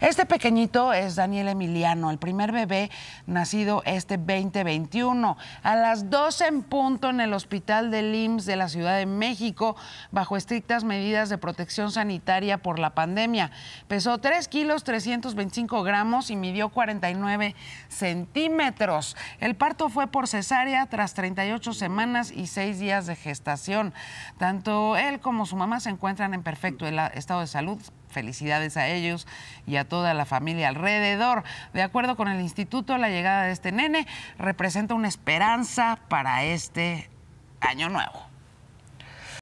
Este pequeñito es Daniel Emiliano, el primer bebé nacido este 2021 a las 12 en punto en el Hospital del IMSS de la Ciudad de México bajo estrictas medidas de protección sanitaria por la pandemia. Pesó 3 kilos 325 gramos y midió 49 centímetros. El parto fue por cesárea tras 38 semanas y 6 días de gestación. Tanto él como su mamá se encuentran en perfecto estado de salud Felicidades a ellos y a toda la familia alrededor. De acuerdo con el instituto, la llegada de este nene representa una esperanza para este año nuevo.